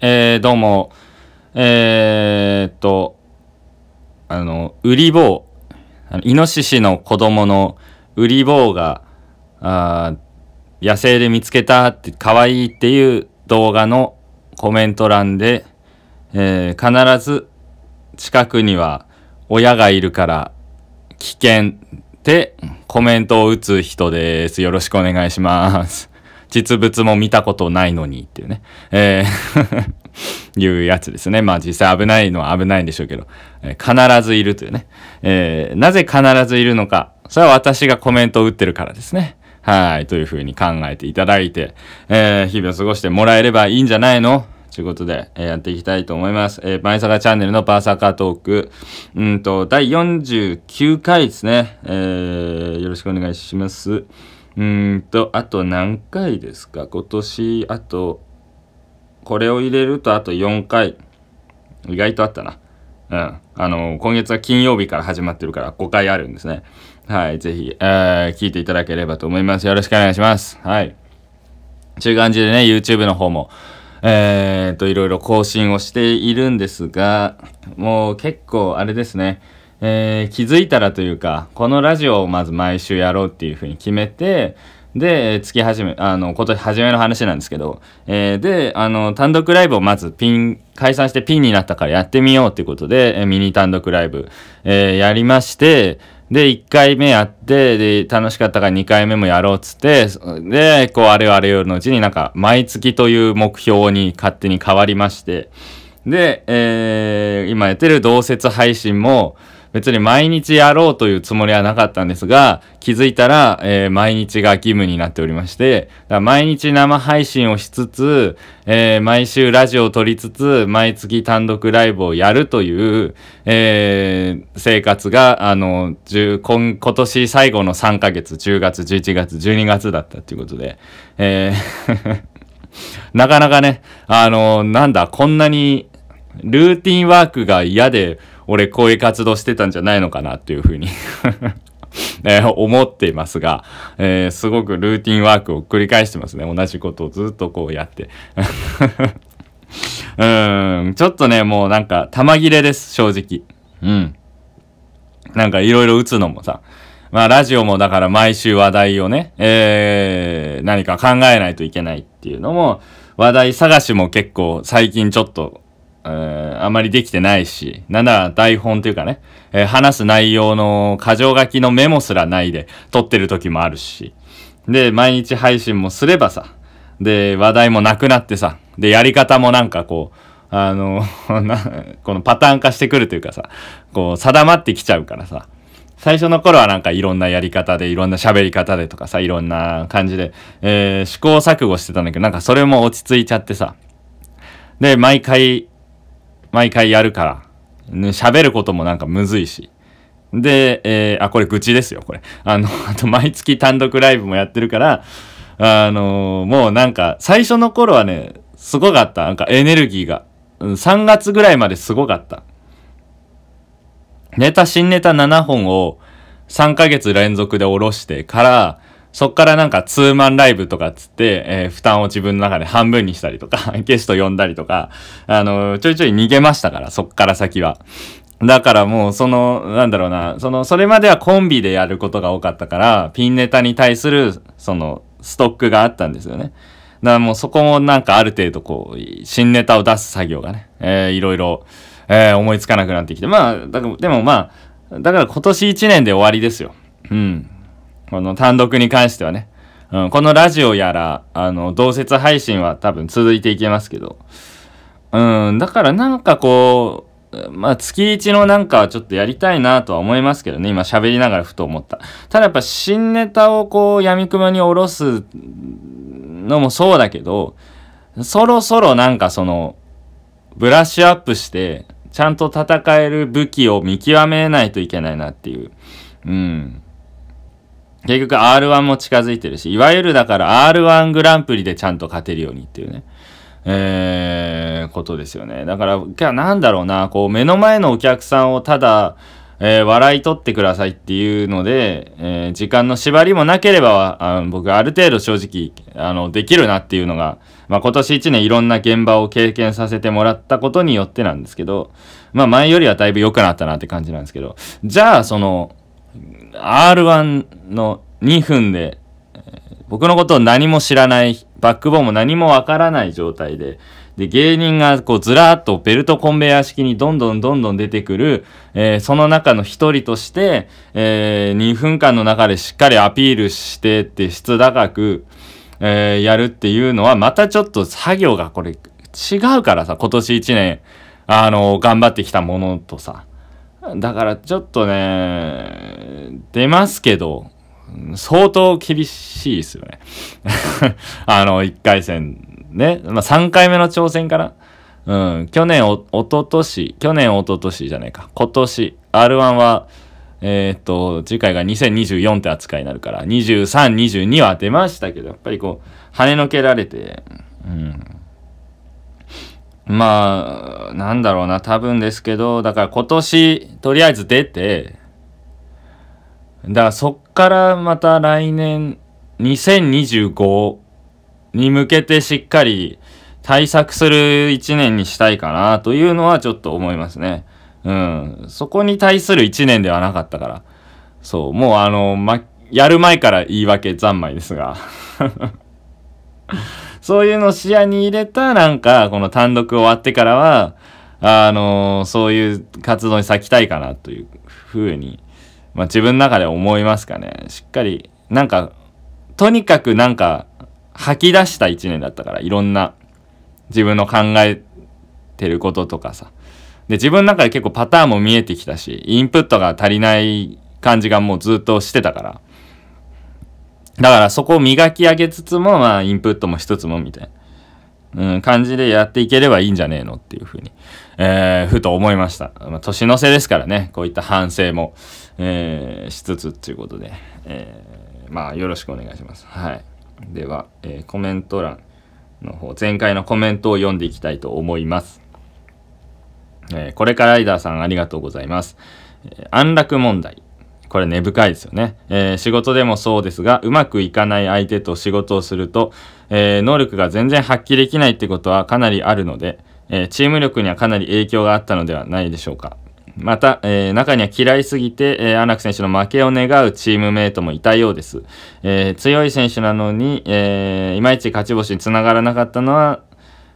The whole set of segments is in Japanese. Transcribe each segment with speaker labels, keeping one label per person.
Speaker 1: えー、どうも、えー、っと、あの、ウリボウ、イノシシの子供のウリボが、あ野生で見つけたって、可愛いっていう動画のコメント欄で、えー、必ず近くには親がいるから危険ってコメントを打つ人です。よろしくお願いします。実物も見たことないのにっていうね。えー いうやつですね。まあ実際危ないのは危ないんでしょうけど、えー、必ずいるというね。えー、なぜ必ずいるのか。それは私がコメントを打ってるからですね。はい。というふうに考えていただいて、えー、日々を過ごしてもらえればいいんじゃないのということで、えー、やっていきたいと思います。えー、バイサガチャンネルのバーサカートーク。うんと、第49回ですね。えー、よろしくお願いします。うんと、あと何回ですか今年、あと、これを入れるとあと4回。意外とあったな。うん。あの、今月は金曜日から始まってるから5回あるんですね。はい。ぜひ、えー、聞いていただければと思います。よろしくお願いします。はい。という感じでね、YouTube の方も、えー、と、いろいろ更新をしているんですが、もう結構あれですね。えー、気づいたらというか、このラジオをまず毎週やろうっていうふうに決めて、で、月始め、あの、今年初めの話なんですけど、えー、で、あの、単独ライブをまずピン、解散してピンになったからやってみようっていうことで、ミニ単独ライブ、えー、やりまして、で、1回目やって、で、楽しかったから2回目もやろうっつって、で、こう、あれよあれよのうちになんか、毎月という目標に勝手に変わりまして、で、えー、今やってる同説配信も、別に毎日やろうというつもりはなかったんですが、気づいたら、えー、毎日が義務になっておりまして、毎日生配信をしつつ、えー、毎週ラジオを撮りつつ、毎月単独ライブをやるという、えー、生活が、あの、今年最後の3ヶ月、10月、11月、12月だったということで、えー なかなかね、あの、なんだ、こんなに、ルーティンワークが嫌で、俺こういう活動してたんじゃないのかなっていうふうに えー、思っていますが、えー、すごくルーティンワークを繰り返してますね。同じことをずっとこうやって。うん、ちょっとね、もうなんか、玉切れです、正直。うん。なんかいろいろ打つのもさ。まあ、ラジオもだから毎週話題をね、えー、何か考えないといけないっていうのも、話題探しも結構最近ちょっとあんまりできてないし、なんなら台本というかね、えー、話す内容の箇条書きのメモすらないで撮ってる時もあるし、で、毎日配信もすればさ、で、話題もなくなってさ、で、やり方もなんかこう、あの、このパターン化してくるというかさ、こう、定まってきちゃうからさ、最初の頃はなんかいろんなやり方で、いろんな喋り方でとかさ、いろんな感じで、えー、試行錯誤してたんだけど、なんかそれも落ち着いちゃってさ、で、毎回、毎回やるから、ね、喋ることもなんかむずいし。で、えー、あ、これ愚痴ですよ、これ。あの、あと毎月単独ライブもやってるから、あのー、もうなんか、最初の頃はね、すごかった。なんかエネルギーが。3月ぐらいまですごかった。ネタ、新ネタ7本を3ヶ月連続で下ろしてから、そっからなんかツーマンライブとかっつって、えー、負担を自分の中で半分にしたりとか、ゲスト呼んだりとか、あのー、ちょいちょい逃げましたから、そっから先は。だからもう、その、なんだろうな、その、それまではコンビでやることが多かったから、ピンネタに対する、その、ストックがあったんですよね。だからもうそこもなんかある程度こう、新ネタを出す作業がね、えー、いろいろ、えー、思いつかなくなってきて。まあ、だでもまあ、だから今年1年で終わりですよ。うん。この単独に関してはね。うん、このラジオやら、あの、同説配信は多分続いていけますけど。うん、だからなんかこう、まあ、月一のなんかちょっとやりたいなとは思いますけどね、今喋りながらふと思った。ただやっぱ新ネタをこう、闇雲に下ろすのもそうだけど、そろそろなんかその、ブラッシュアップして、ちゃんと戦える武器を見極めないといけないなっていう。うん。結局 R1 も近づいてるし、いわゆるだから R1 グランプリでちゃんと勝てるようにっていうね、えー、ことですよね。だから、今日なんだろうな、こう、目の前のお客さんをただ、えー、笑い取ってくださいっていうので、えー、時間の縛りもなければ、あの僕ある程度正直、あの、できるなっていうのが、まあ、今年一年いろんな現場を経験させてもらったことによってなんですけど、まあ、前よりはだいぶ良くなったなって感じなんですけど、じゃあ、その、R1 の2分で、僕のことを何も知らない、バックボーンも何もわからない状態で、で、芸人がこうずらーっとベルトコンベヤー式にどんどんどんどん出てくる、えー、その中の一人として、えー、2分間の中でしっかりアピールしてって質高く、えー、やるっていうのは、またちょっと作業がこれ違うからさ、今年1年、あの、頑張ってきたものとさ。だからちょっとね、出ますけど、相当厳しいですよね。あの、1回戦ね。まあ、3回目の挑戦かな。うん。去年お、おととし、去年おととしじゃないか。今年、R1 は、えー、っと、次回が2024って扱いになるから、23、22は出ましたけど、やっぱりこう、跳ねのけられて、うん。まあ、なんだろうな、多分ですけど、だから今年、とりあえず出て、だからそっからまた来年、2025に向けてしっかり対策する一年にしたいかなというのはちょっと思いますね。うん。そこに対する一年ではなかったから。そう、もうあの、ま、やる前から言い訳三昧ですが。そういうのを視野に入れた、なんか、この単独終わってからは、あのー、そういう活動に咲きたいかなというふうに、まあ自分の中で思いますかね。しっかり、なんか、とにかくなんか、吐き出した一年だったから、いろんな自分の考えてることとかさ。で、自分の中で結構パターンも見えてきたし、インプットが足りない感じがもうずっとしてたから。だからそこを磨き上げつつも、まあ、インプットもしつつも、みたいな、うん、感じでやっていければいいんじゃねえのっていうふうに、えー、ふと思いました。まあ、年の瀬ですからね、こういった反省も、えー、しつつっていうことで、えー、まあ、よろしくお願いします。はい。では、えー、コメント欄の方、前回のコメントを読んでいきたいと思います。えー、これからライダーさんありがとうございます。えー、安楽問題。これ根深いですよね。えー、仕事でもそうですが、うまくいかない相手と仕事をすると、えー、能力が全然発揮できないってことはかなりあるので、えー、チーム力にはかなり影響があったのではないでしょうか。また、えー、中には嫌いすぎて、えー、安楽選手の負けを願うチームメイトもいたようです。えー、強い選手なのに、えいまいち勝ち星につながらなかったのは、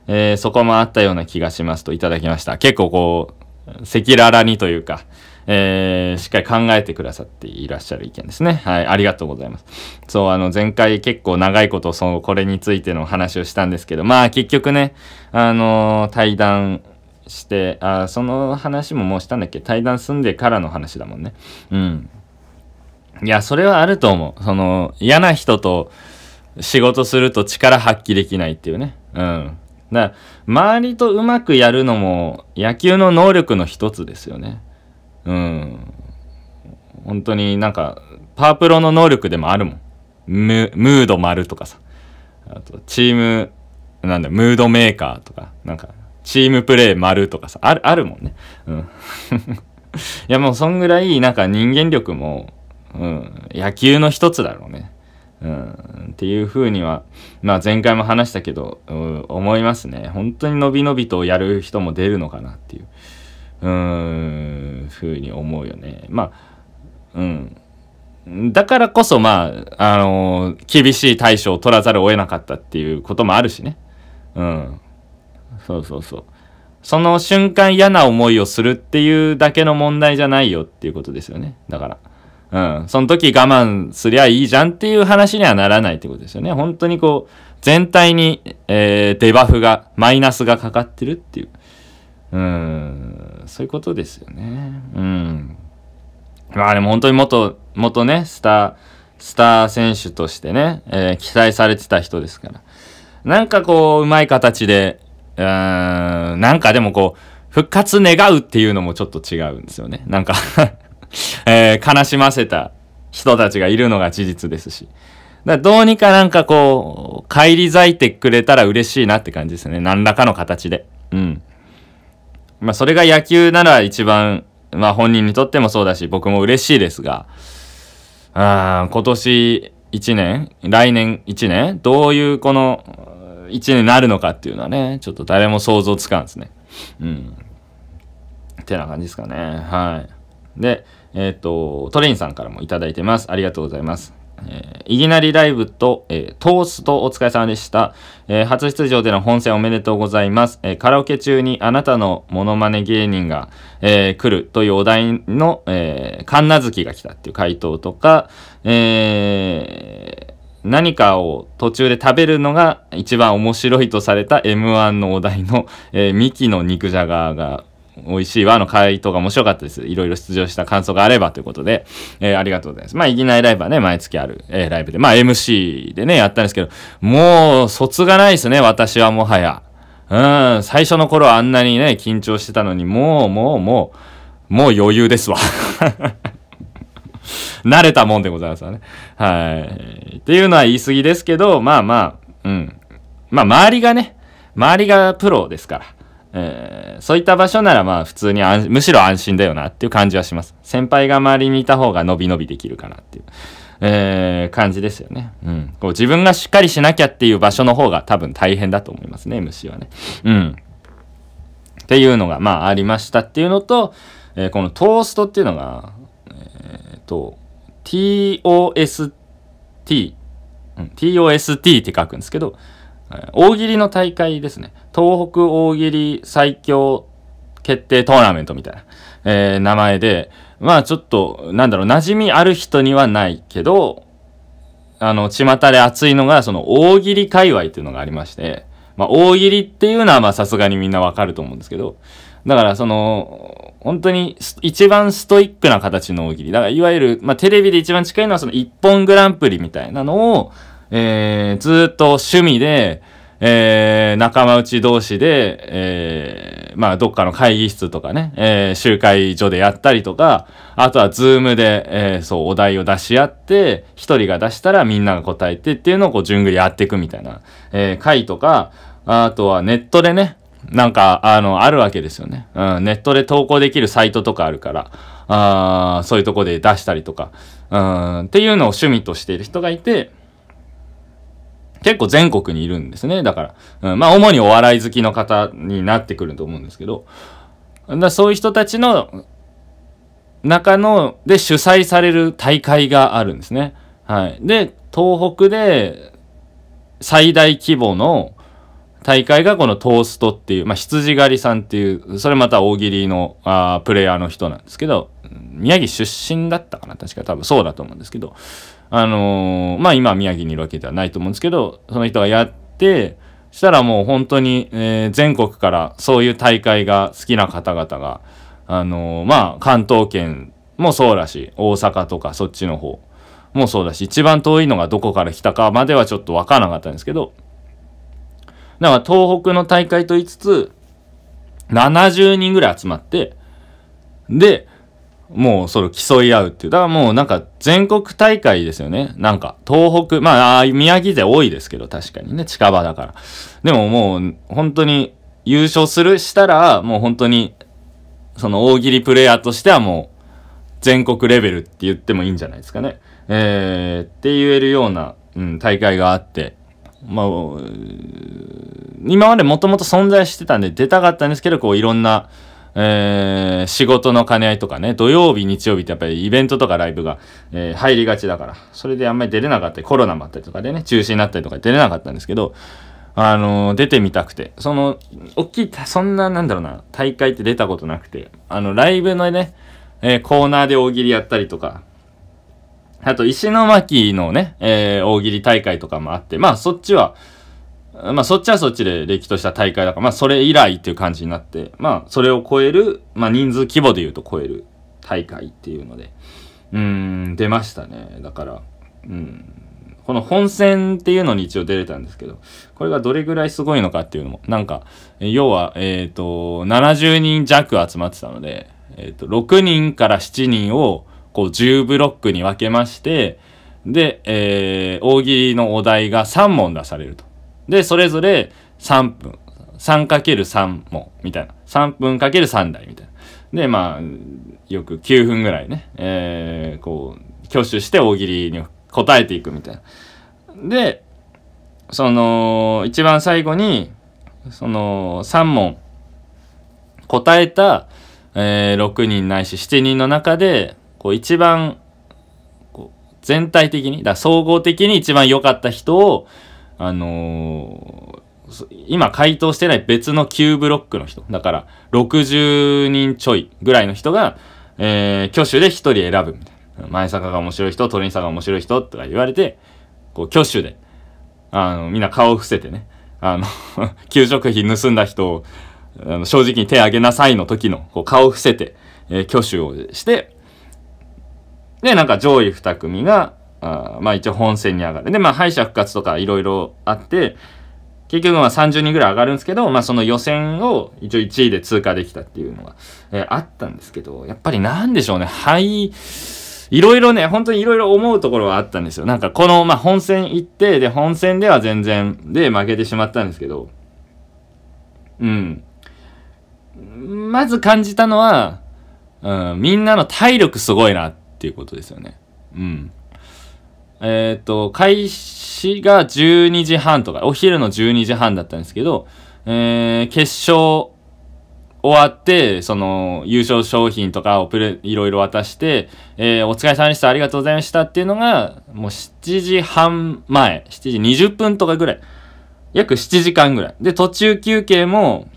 Speaker 1: えそこもあったような気がしますといただきました。結構こう、赤裸々にというか、えー、しっかり考えてくださっていらっしゃる意見ですね。はい、ありがとうございます。そう、あの、前回結構長いこと、その、これについての話をしたんですけど、まあ、結局ね、あのー、対談して、あ、その話ももうしたんだっけ対談済んでからの話だもんね。うん。いや、それはあると思う。その、嫌な人と仕事すると力発揮できないっていうね。うん。だから、周りとうまくやるのも野球の能力の一つですよね。うん。本当になんか、パープロの能力でもあるもん。ムムード丸とかさ。あと、チーム、なんだ、ムードメーカーとか、なんか、チームプレイ丸とかさ、ある、あるもんね。うん。いやもうそんぐらい、なんか人間力も、うん、野球の一つだろうね。うん、っていうふうには、まあ前回も話したけど、うん、思いますね。本当に伸び伸びとやる人も出るのかなっていう。うーん、ふうに思うよね。まあ、うん。だからこそ、まあ、あのー、厳しい対処を取らざるを得なかったっていうこともあるしね。うん。そうそうそう。その瞬間嫌な思いをするっていうだけの問題じゃないよっていうことですよね。だから。うん。その時我慢すりゃいいじゃんっていう話にはならないってことですよね。本当にこう、全体に、えー、デバフが、マイナスがかかってるっていう。うんそういうことですよねうんまあでも本当に元元ねスタースター選手としてね、えー、期待されてた人ですからなんかこううまい形でうんなんかでもこう復活願うっていうのもちょっと違うんですよねなんか えー、悲しませた人たちがいるのが事実ですし。だどうにかなんかこう、返り咲いてくれたら嬉しいなって感じですね。何らかの形で。うん。まあ、それが野球なら一番、まあ、本人にとってもそうだし、僕も嬉しいですが、あ今年1年、来年1年、どういうこの1年になるのかっていうのはね、ちょっと誰も想像つかんですね。うん。ってな感じですかね。はい。で、えっ、ー、と、トレインさんからも頂いてます。ありがとうございます。えー、いきなりライブと、えー、トーストお疲れ様でした、えー、初出場での本戦おめでとうございます。えカラオケ中にあなたのモノマネ芸人が、え来るというお題の、え神奈月が来たっていう回答とか、え何かを途中で食べるのが一番面白いとされた M1 のお題の、えミキの肉じゃがが美味しいわの回答が面白かったです。いろいろ出場した感想があればということで、えー、ありがとうございます。まあ、いきなりライブはね、毎月ある、えー、ライブで、まあ、MC でね、やったんですけど、もう、卒がないですね、私はもはや。うん、最初の頃はあんなにね、緊張してたのに、もう、もう、もう、もう余裕ですわ。慣れたもんでございますわね。はい。っていうのは言い過ぎですけど、まあまあ、うん。まあ、周りがね、周りがプロですから。えー、そういった場所ならまあ普通にむしろ安心だよなっていう感じはします。先輩が周りにいた方が伸び伸びできるかなっていう、えー、感じですよね。うん。こう自分がしっかりしなきゃっていう場所の方が多分大変だと思いますね、虫はね。うん。っていうのがまあありましたっていうのと、えー、このトーストっていうのが、えっ、ー、と、TOST、うん、TOST って書くんですけど、大喜利の大会ですね。東北大喜利最強決定トーナメントみたいな、えー、名前で、まあちょっと、なんだろう、馴染みある人にはないけど、あの、巷で熱いのが、その大喜利界隈っていうのがありまして、まあ大喜利っていうのはまあさすがにみんなわかると思うんですけど、だからその、本当に一番ストイックな形の大喜利。だからいわゆる、まあテレビで一番近いのはその一本グランプリみたいなのを、えー、ずっと趣味で、えー、仲間内同士で、えー、まあ、どっかの会議室とかね、えー、集会所でやったりとか、あとはズームで、えー、そう、お題を出し合って、一人が出したらみんなが答えてっていうのをこう、順繰りやっていくみたいな、えー、会とか、あとはネットでね、なんか、あの、あるわけですよね。うん、ネットで投稿できるサイトとかあるから、あそういうとこで出したりとか、うん、っていうのを趣味としている人がいて、結構全国にいるんですね。だから、うん、まあ主にお笑い好きの方になってくると思うんですけど、だそういう人たちの中の、で主催される大会があるんですね。はい。で、東北で最大規模の大会がこのトーストっていう、まあ、羊狩りさんっていう、それまた大喜利のあプレイヤーの人なんですけど、宮城出身だったかな確か多分そうだと思うんですけど、あのー、まあ今宮城にいるわけではないと思うんですけど、その人がやって、したらもう本当に、えー、全国からそういう大会が好きな方々が、あのー、まあ関東圏もそうだし、大阪とかそっちの方もそうだし、一番遠いのがどこから来たかまではちょっとわからなかったんですけど、だから東北の大会と言いつつ、70人ぐらい集まって、で、もうその競い合うっていう。だからもうなんか全国大会ですよね。なんか東北、まあ宮城勢多いですけど確かにね、近場だから。でももう本当に優勝するしたらもう本当にその大喜利プレイヤーとしてはもう全国レベルって言ってもいいんじゃないですかね。えー、って言えるような、うん、大会があって、まあ、今までもともと存在してたんで出たかったんですけど、こういろんな、えー、仕事の兼ね合いとかね、土曜日、日曜日ってやっぱりイベントとかライブが、えー、入りがちだから、それであんまり出れなかったり、コロナもあったりとかでね、中止になったりとか出れなかったんですけど、あのー、出てみたくて、その、大きい、そんな、なんだろうな、大会って出たことなくて、あの、ライブのね、えー、コーナーで大喜利やったりとか、あと、石巻のね、えー、大喜利大会とかもあって、まあ、そっちは、まあそっちはそっちで歴とした大会だから、まあそれ以来っていう感じになって、まあそれを超える、まあ人数規模で言うと超える大会っていうので、うん、出ましたね。だから、うん、この本戦っていうのに一応出れたんですけど、これがどれぐらいすごいのかっていうのも、なんか、要は、えっ、ー、と、70人弱集まってたので、えっ、ー、と、6人から7人を、こう10ブロックに分けまして、で、えー、大喜利のお題が3問出されると。で、それぞれ3分、3×3 も、みたいな。3分 ×3 台みたいな。で、まあ、よく9分ぐらいね、えー、こう、挙手して大喜利に答えていくみたいな。で、その、一番最後に、その、3問答えた、えー、6人ないし7人の中で、こう、一番、こう、全体的に、だ総合的に一番良かった人を、あのー、今回答してない別の9ブロックの人、だから60人ちょいぐらいの人が、えー、挙手で1人選ぶみたいな。前坂が面白い人、鳥さんが面白い人とか言われて、こう挙手で、あの、みんな顔を伏せてね、あの 給食費盗んだ人を、あの正直に手挙げなさいの時の、こう顔を伏せて、えー、挙手をして、で、なんか上位2組が、あまあ一応本戦に上がる。で、まあ敗者復活とかいろいろあって、結局まあ30人ぐらい上がるんですけど、まあその予選を一応1位で通過できたっていうのが、えー、あったんですけど、やっぱりなんでしょうね、敗、いろいろね、本当にいろいろ思うところはあったんですよ。なんかこの、まあ本戦行って、で、本戦では全然、で負けてしまったんですけど、うん。まず感じたのは、うん、みんなの体力すごいなっていうことですよね。うん。えっ、と、開始が12時半とか、お昼の12時半だったんですけど、えー、決勝終わって、その、優勝商品とかをプレ、いろいろ渡して、えー、お疲れ様でした、ありがとうございましたっていうのが、もう7時半前、7時20分とかぐらい。約7時間ぐらい。で、途中休憩も、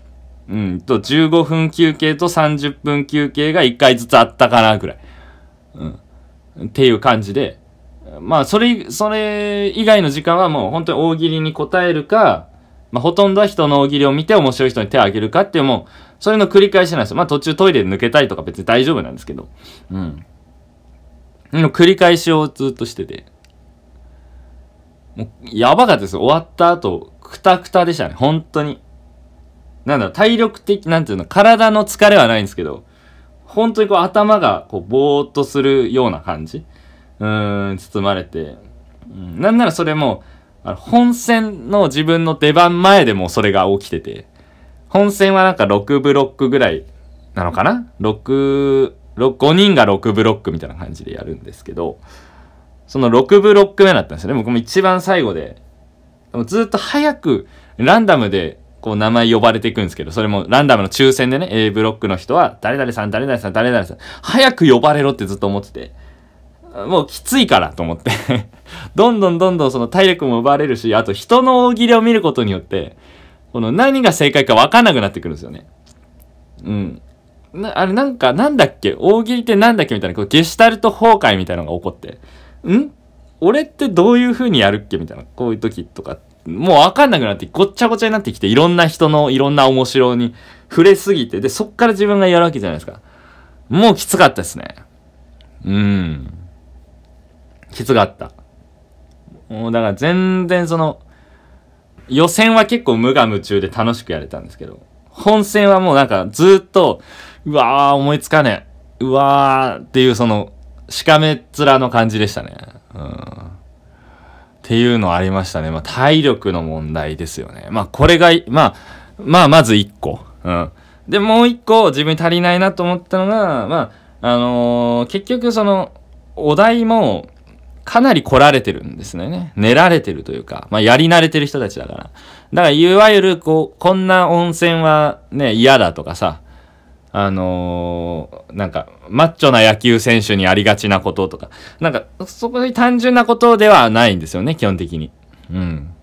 Speaker 1: うんと、15分休憩と30分休憩が1回ずつあったかなぐらい。うん。っていう感じで、まあ、それ、それ以外の時間はもう本当に大喜利に答えるか、まあ、ほとんどは人の大喜利を見て面白い人に手を挙げるかっていう、もう、それの繰り返しなんですよ。まあ、途中トイレ抜けたいとか別に大丈夫なんですけど。うん。の繰り返しをずっとしてて。もう、やばかったですよ。終わった後、くたくたでしたね。本当に。なんだ体力的、なんていうの、体の疲れはないんですけど、本当にこう頭がこうぼーっとするような感じ。うん、包まれて、うん、なんならそれも、あの本戦の自分の出番前でもそれが起きてて、本戦はなんか6ブロックぐらいなのかな ?6、5人が6ブロックみたいな感じでやるんですけど、その6ブロック目だったんですよね。僕も一番最後で、でもずっと早くランダムでこう名前呼ばれていくんですけど、それもランダムの抽選でね、A ブロックの人は、誰々さん、誰々さん、誰々さん、早く呼ばれろってずっと思ってて。もうきついからと思って どんどんどんどんその体力も奪われるし、あと人の大喜利を見ることによって、この何が正解か分かんなくなってくるんですよね。うん。な、あれなんか、なんだっけ大喜利ってなんだっけみたいな、こうゲシュタルト崩壊みたいなのが起こって。ん俺ってどういう風にやるっけみたいな、こういう時とか、もう分かんなくなって、ごっちゃごちゃになってきて、いろんな人のいろんな面白に触れすぎて、で、そっから自分がやるわけじゃないですか。もうきつかったですね。うん。きがあった。もうだから全然その、予選は結構無我夢中で楽しくやれたんですけど、本戦はもうなんかずっと、うわー思いつかねえ。うわーっていうその、しかめっ面の感じでしたね。うん。っていうのありましたね。まあ体力の問題ですよね。まあこれが、まあ、まあまず1個。うん。で、もう1個自分に足りないなと思ったのが、まあ、あのー、結局その、お題も、かなり来られてるんですね。寝られてるというか、まあ、やり慣れてる人たちだから。だから、いわゆる、こう、こんな温泉はね、嫌だとかさ、あのー、なんか、マッチョな野球選手にありがちなこととか、なんか、そこに単純なことではないんですよね、基本的に。うん。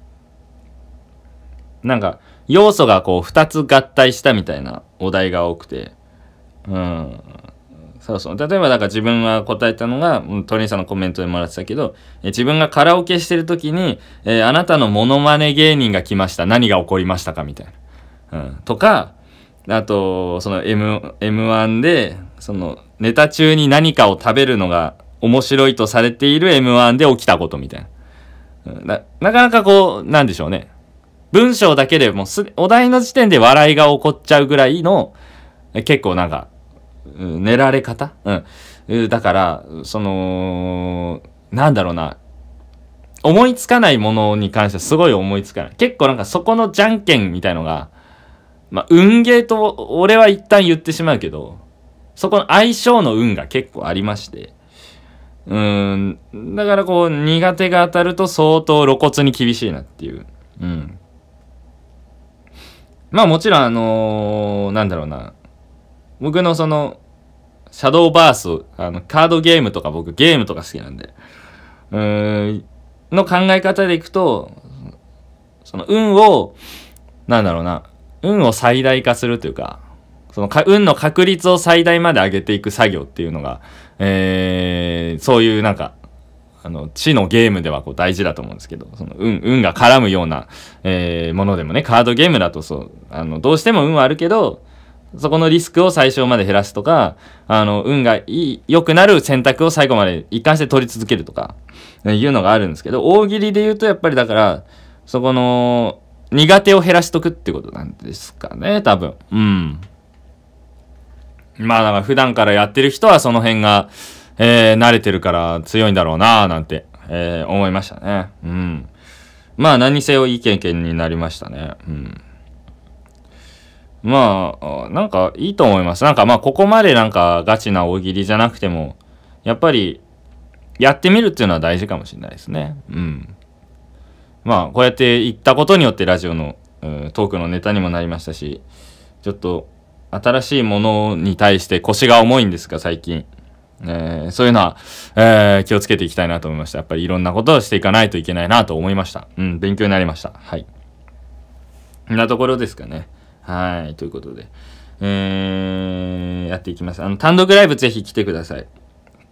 Speaker 1: なんか、要素がこう、二つ合体したみたいなお題が多くて、うん。そうそう。例えば、だから自分は答えたのが、トリンさんのコメントでもらってたけど、え自分がカラオケしてる時に、えー、あなたのモノマネ芸人が来ました。何が起こりましたかみたいな。うん。とか、あと、その M、M1 で、その、ネタ中に何かを食べるのが面白いとされている M1 で起きたことみたいな。な、なかなかこう、なんでしょうね。文章だけでもお題の時点で笑いが起こっちゃうぐらいの、結構なんか、寝られ方うん。だから、その、なんだろうな。思いつかないものに関してはすごい思いつかない。結構なんかそこのじゃんけんみたいのが、まあ、運ゲーと俺は一旦言ってしまうけど、そこの相性の運が結構ありまして。うん。だからこう、苦手が当たると相当露骨に厳しいなっていう。うん。まあもちろんあのー、なんだろうな。僕のその、シャドーバース、あの、カードゲームとか僕ゲームとか好きなんで、うーん、の考え方でいくと、その運を、なんだろうな、運を最大化するというか、そのか、運の確率を最大まで上げていく作業っていうのが、えー、そういうなんか、あの、知のゲームではこう大事だと思うんですけど、その運、運が絡むような、えー、ものでもね、カードゲームだとそう、あの、どうしても運はあるけど、そこのリスクを最小まで減らすとか、あの、運が良くなる選択を最後まで一貫して取り続けるとか、いうのがあるんですけど、大喜利で言うとやっぱりだから、そこの、苦手を減らしとくってことなんですかね、多分。うん。まあだから普段からやってる人はその辺が、えー、慣れてるから強いんだろうなぁなんて、えー、思いましたね。うん。まあ何せよいい経験になりましたね。うん。まあ、なんかいいと思います。なんかまあ、ここまでなんかガチな大喜利じゃなくても、やっぱり、やってみるっていうのは大事かもしれないですね。うん。まあ、こうやって行ったことによってラジオの、うん、トークのネタにもなりましたし、ちょっと、新しいものに対して腰が重いんですが、最近。えー、そういうのは、えー、気をつけていきたいなと思いました。やっぱりいろんなことをしていかないといけないなと思いました。うん、勉強になりました。はい。なところですかね。はい。ということで、えー、やっていきます。あの、単独ライブぜひ来てください。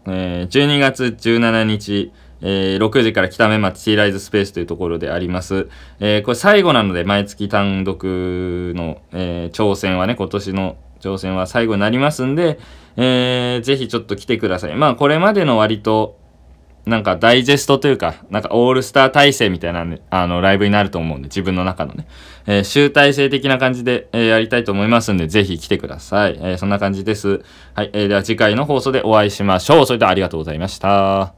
Speaker 1: えー、12月17日、えー、6時から北目町シーライズスペースというところであります。えー、これ最後なので、毎月単独の、えー、挑戦はね、今年の挑戦は最後になりますんで、えー、ぜひちょっと来てください。まあ、これまでの割と、なんかダイジェストというか、なんかオールスター体制みたいな、ね、あの、ライブになると思うんで、自分の中のね、えー、集大成的な感じで、えー、やりたいと思いますんで、ぜひ来てください。えー、そんな感じです。はい、えー、では次回の放送でお会いしましょう。それではありがとうございました。